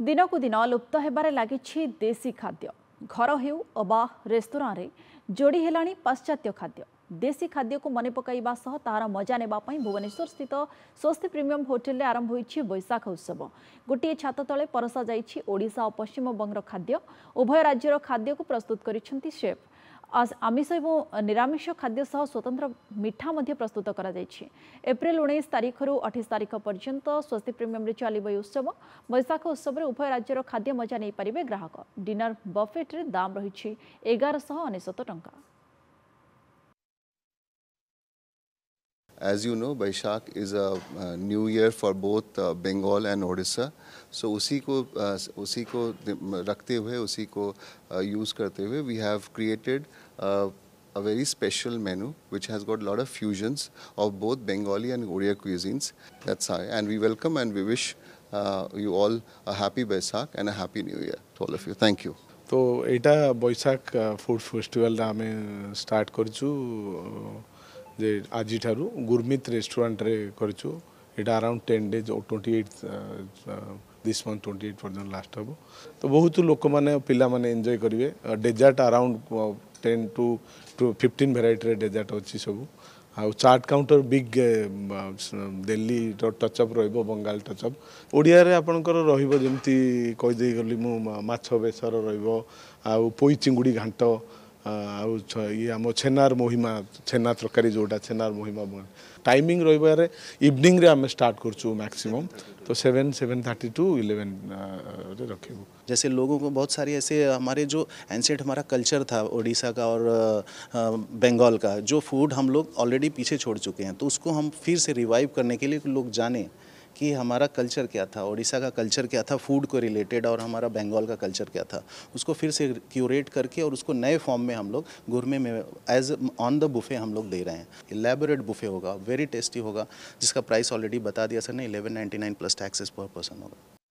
दिन लुप्त लुप्तार लागि देशी खाद्य घर हे अब रे, जोड़ी जोडिला पाश्चात्य खाद्य देशी खाद्यको मन पकइवास तार मजा भुवनेश्वर स्थित स्वस्ति प्रिमियम होटेल आरंभ आरम्भ वैशाख उत्सव तले परसा गोट पश्चिम परसिमबर खाद्य उभय राज्य को प्रस्तुत गरिफ आमिष और निरामिष खाद्य सह स्वतंत्र मिठा प्रस्तुत करप्रिल उन्नीस तारीख रु तारीख पर्यंत स्वस्ति प्रीमियम चलो उत्सव वैशाख उत्सव में उभय राज्यर खाद्य मजा नहीं पारे ग्राहक डिनर बफेट्रे दाम रही एगार शह अनेशत time As you know, Baishak is a uh, new year for both uh, Bengal and Odisha. So, उसी को uh, उसी को uh, रखते हुए उसी को uh, use करते हुए we have created uh, a very special menu which has got a lot of fusions of both Bengali and Odia cuisines. That's how, and we welcome and we wish uh, you all a happy Baisak and a happy new year to all of you. Thank you. তো এটা Boishakh food ফেস্টিভালটা আমি start করছু যে আজি ঠারু গুরমিত রেস্টুরান্টরে করছু এটা around ten days twenty eight this month twenty eight পর্যন্ত last হব তো বহুত লোকমানে পিলামানে এনজয় করবে dessert around ten to to fifteen ଭେରାଇଟିର ଡେଜର୍ଟ ଅଛି ସବୁ ଆଉ ଚାଟ୍ କାଉଣ୍ଟର ବିଗ୍ ଦିଲ୍ଲୀର ଟଚ୍ଅପ୍ ରହିବ ବଙ୍ଗାଲ ଟଚ୍ଅପ୍ ଓଡ଼ିଆରେ ଆପଣଙ୍କର ରହିବ ଯେମିତି କହିଦେଇ ଗଲି ମୁଁ ମାଛ ବେସର ରହିବ ଆଉ ପୋଇ ଚିଙ୍ଗୁଡ଼ି ଘାଣ୍ଟ आम छेनार महिमा छेना तरकारी जोटा छेनार महिमा टाइमिंग रे इवनिंग तो रे आम स्टार्ट ଷ୍ଟାର୍ଟ କରୁଛୁ तो seven seven thirty to eleven रखे जैसे लोगों को बहुत सारे ऐसे हमारे जो एनसेट हमारा कल्चर था ओडिशा का और बंगाल का जो फूड हम लोग ऑलरेडी पीछे छोड़ चुके हैं तो उसको हम फिर से रिवाइव करने के लिए लोग जाने कि हमारा कल्चर क्या था उड़ीसा का कल्चर क्या था फूड को रिलेटेड और हमारा बंगाल का कल्चर क्या था उसको फिर से क्यूरेट करके और उसको नए फॉर्म में हम लोग गुरमे में एज ऑन द बुफे हम लोग दे रहे हैं एलेबोरेट बुफे होगा वेरी टेस्टी होगा जिसका प्राइस ऑलरेडी बता दिया सर ने eleven nine plus taxes per person होगा